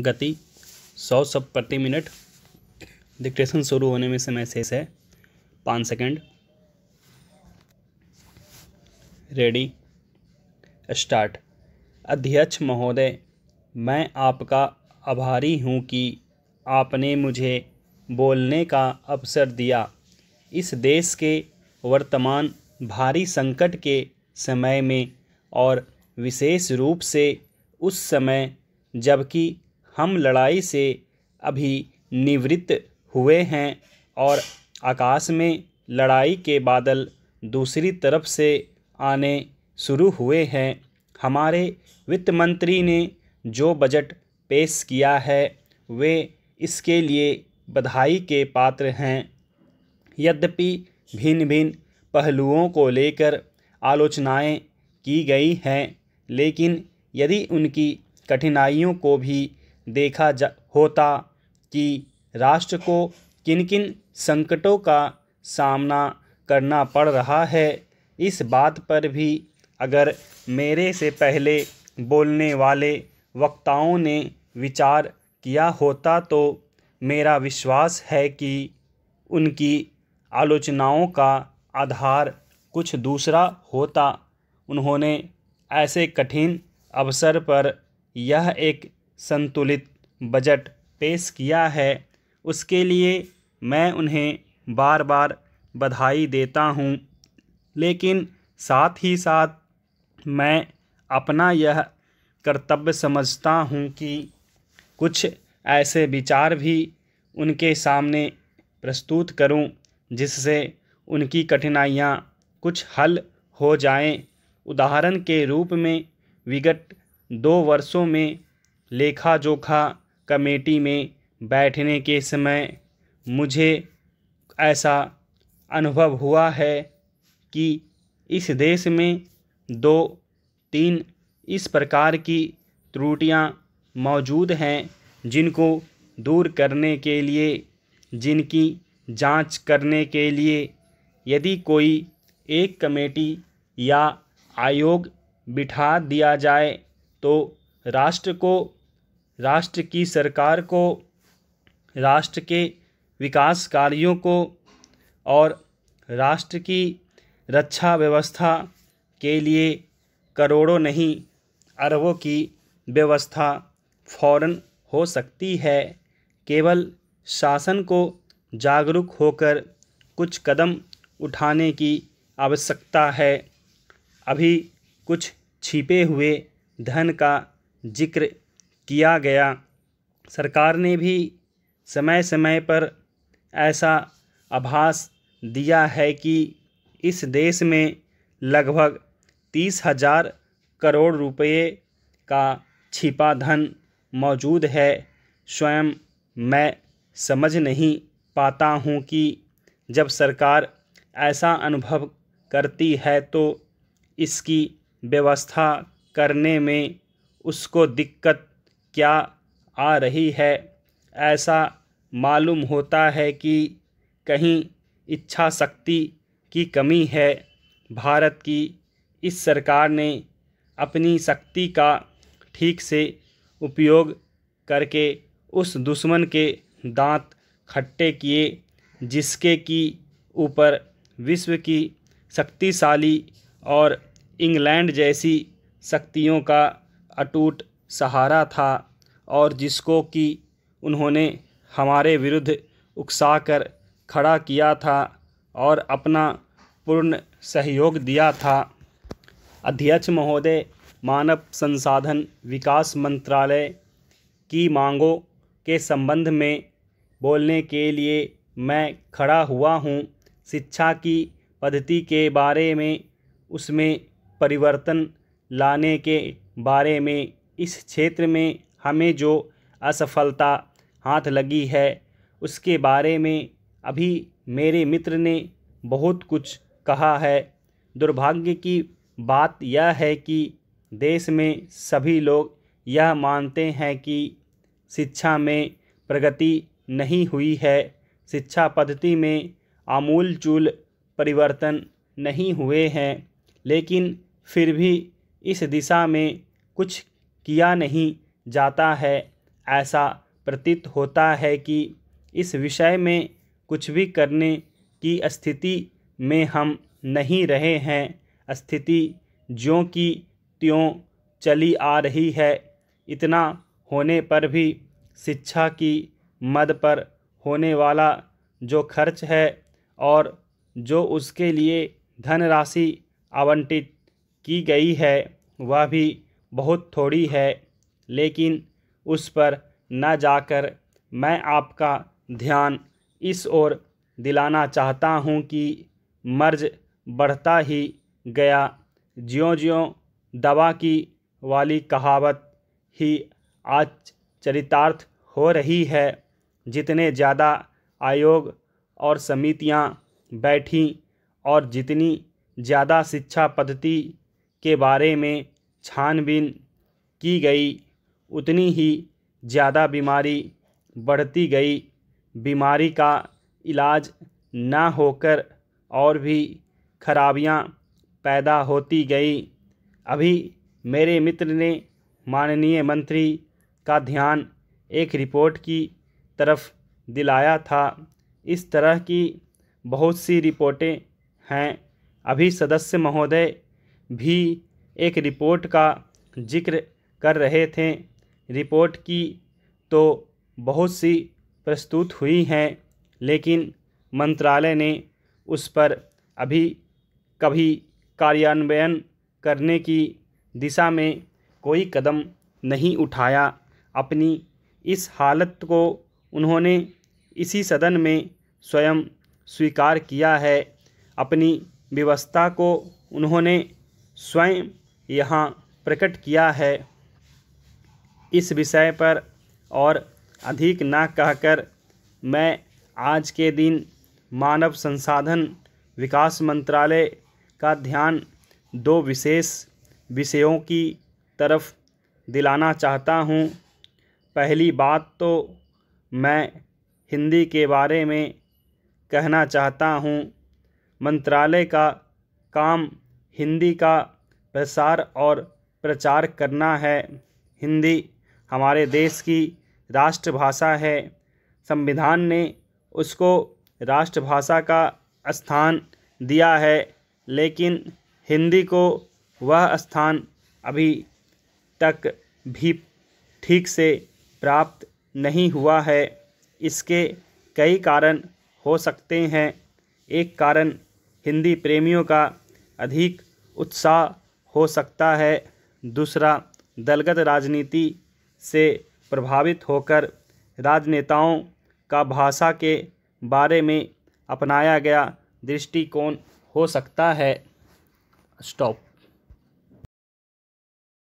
गति सौ शब्द प्रति मिनट डिक्टेशन शुरू होने में समय शेष है पाँच सेकेंड रेडी स्टार्ट अध्यक्ष महोदय मैं आपका आभारी हूँ कि आपने मुझे बोलने का अवसर दिया इस देश के वर्तमान भारी संकट के समय में और विशेष रूप से उस समय जबकि हम लड़ाई से अभी निवृत्त हुए हैं और आकाश में लड़ाई के बादल दूसरी तरफ से आने शुरू हुए हैं हमारे वित्त मंत्री ने जो बजट पेश किया है वे इसके लिए बधाई के पात्र हैं यद्यपि भिन्न भिन्न पहलुओं को लेकर आलोचनाएं की गई हैं लेकिन यदि उनकी कठिनाइयों को भी देखा जा होता कि राष्ट्र को किन किन संकटों का सामना करना पड़ रहा है इस बात पर भी अगर मेरे से पहले बोलने वाले वक्ताओं ने विचार किया होता तो मेरा विश्वास है कि उनकी आलोचनाओं का आधार कुछ दूसरा होता उन्होंने ऐसे कठिन अवसर पर यह एक संतुलित बजट पेश किया है उसके लिए मैं उन्हें बार बार बधाई देता हूँ लेकिन साथ ही साथ मैं अपना यह कर्तव्य समझता हूँ कि कुछ ऐसे विचार भी उनके सामने प्रस्तुत करूं जिससे उनकी कठिनाइयाँ कुछ हल हो जाएं उदाहरण के रूप में विगत दो वर्षों में लेखा जोखा कमेटी में बैठने के समय मुझे ऐसा अनुभव हुआ है कि इस देश में दो तीन इस प्रकार की त्रुटियां मौजूद हैं जिनको दूर करने के लिए जिनकी जांच करने के लिए यदि कोई एक कमेटी या आयोग बिठा दिया जाए तो राष्ट्र को राष्ट्र की सरकार को राष्ट्र के विकास कार्यों को और राष्ट्र की रक्षा व्यवस्था के लिए करोड़ों नहीं अरबों की व्यवस्था फौरन हो सकती है केवल शासन को जागरूक होकर कुछ कदम उठाने की आवश्यकता है अभी कुछ छिपे हुए धन का जिक्र किया गया सरकार ने भी समय समय पर ऐसा आभास दिया है कि इस देश में लगभग तीस हजार करोड़ रुपये का छिपा धन मौजूद है स्वयं मैं समझ नहीं पाता हूँ कि जब सरकार ऐसा अनुभव करती है तो इसकी व्यवस्था करने में उसको दिक्कत क्या आ रही है ऐसा मालूम होता है कि कहीं इच्छा शक्ति की कमी है भारत की इस सरकार ने अपनी शक्ति का ठीक से उपयोग करके उस दुश्मन के दांत खट्टे किए जिसके की ऊपर विश्व की शक्तिशाली और इंग्लैंड जैसी शक्तियों का अटूट सहारा था और जिसको कि उन्होंने हमारे विरुद्ध उकसा कर खड़ा किया था और अपना पूर्ण सहयोग दिया था अध्यक्ष महोदय मानव संसाधन विकास मंत्रालय की मांगों के संबंध में बोलने के लिए मैं खड़ा हुआ हूँ शिक्षा की पद्धति के बारे में उसमें परिवर्तन लाने के बारे में इस क्षेत्र में हमें जो असफलता हाथ लगी है उसके बारे में अभी मेरे मित्र ने बहुत कुछ कहा है दुर्भाग्य की बात यह है कि देश में सभी लोग यह मानते हैं कि शिक्षा में प्रगति नहीं हुई है शिक्षा पद्धति में आमूलचूल परिवर्तन नहीं हुए हैं लेकिन फिर भी इस दिशा में कुछ किया नहीं जाता है ऐसा प्रतीत होता है कि इस विषय में कुछ भी करने की स्थिति में हम नहीं रहे हैं स्थिति जो कि त्यों चली आ रही है इतना होने पर भी शिक्षा की मद पर होने वाला जो खर्च है और जो उसके लिए धनराशि आवंटित की गई है वह भी बहुत थोड़ी है लेकिन उस पर न जाकर मैं आपका ध्यान इस ओर दिलाना चाहता हूँ कि मर्ज बढ़ता ही गया ज्यों ज्यों दवा की वाली कहावत ही आज चरितार्थ हो रही है जितने ज़्यादा आयोग और समितियाँ बैठी और जितनी ज़्यादा शिक्षा पद्धति के बारे में छानबीन की गई उतनी ही ज़्यादा बीमारी बढ़ती गई बीमारी का इलाज ना होकर और भी खराबियां पैदा होती गई अभी मेरे मित्र ने माननीय मंत्री का ध्यान एक रिपोर्ट की तरफ दिलाया था इस तरह की बहुत सी रिपोर्टें हैं अभी सदस्य महोदय भी एक रिपोर्ट का जिक्र कर रहे थे रिपोर्ट की तो बहुत सी प्रस्तुत हुई हैं लेकिन मंत्रालय ने उस पर अभी कभी कार्यान्वयन करने की दिशा में कोई कदम नहीं उठाया अपनी इस हालत को उन्होंने इसी सदन में स्वयं स्वीकार किया है अपनी व्यवस्था को उन्होंने स्वयं यहाँ प्रकट किया है इस विषय पर और अधिक ना कहकर मैं आज के दिन मानव संसाधन विकास मंत्रालय का ध्यान दो विशेष विषयों की तरफ दिलाना चाहता हूँ पहली बात तो मैं हिंदी के बारे में कहना चाहता हूँ मंत्रालय का काम हिंदी का प्रसार और प्रचार करना है हिंदी हमारे देश की राष्ट्रभाषा है संविधान ने उसको राष्ट्रभाषा का स्थान दिया है लेकिन हिंदी को वह स्थान अभी तक भी ठीक से प्राप्त नहीं हुआ है इसके कई कारण हो सकते हैं एक कारण हिंदी प्रेमियों का अधिक उत्साह हो सकता है दूसरा दलगत राजनीति से प्रभावित होकर राजनेताओं का भाषा के बारे में अपनाया गया दृष्टिकोण हो सकता है स्टॉप